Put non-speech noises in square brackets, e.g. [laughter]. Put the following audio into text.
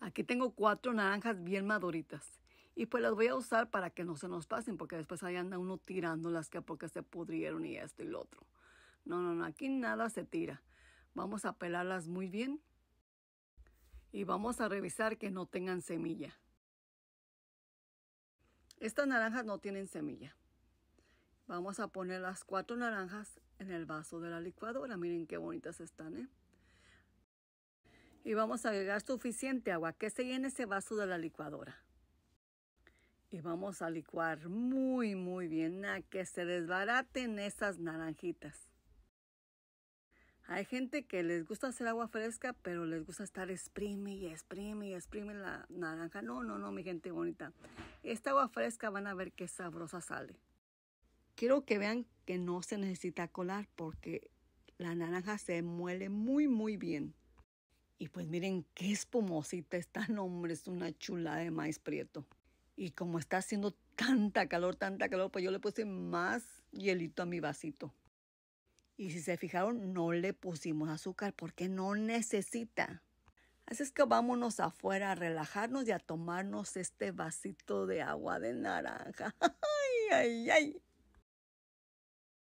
Aquí tengo cuatro naranjas bien maduritas. Y pues las voy a usar para que no se nos pasen, porque después ahí anda uno tirando las que porque se pudrieron y esto y lo otro. No, no, no, aquí nada se tira. Vamos a pelarlas muy bien y vamos a revisar que no tengan semilla. Estas naranjas no tienen semilla. Vamos a poner las cuatro naranjas en el vaso de la licuadora. Miren qué bonitas están, ¿eh? y vamos a agregar suficiente agua que se llene ese vaso de la licuadora. Y vamos a licuar muy, muy bien a que se desbaraten esas naranjitas. Hay gente que les gusta hacer agua fresca, pero les gusta estar exprime y exprime y exprime la naranja. No, no, no, mi gente bonita. Esta agua fresca van a ver qué sabrosa sale. Quiero que vean que no se necesita colar porque la naranja se muele muy, muy bien. Y pues miren qué espumosita está, nombre hombre, es una chulada de maíz prieto. Y como está haciendo tanta calor, tanta calor, pues yo le puse más hielito a mi vasito. Y si se fijaron, no le pusimos azúcar porque no necesita. Así es que vámonos afuera a relajarnos y a tomarnos este vasito de agua de naranja. [laughs] ay, ay, ay.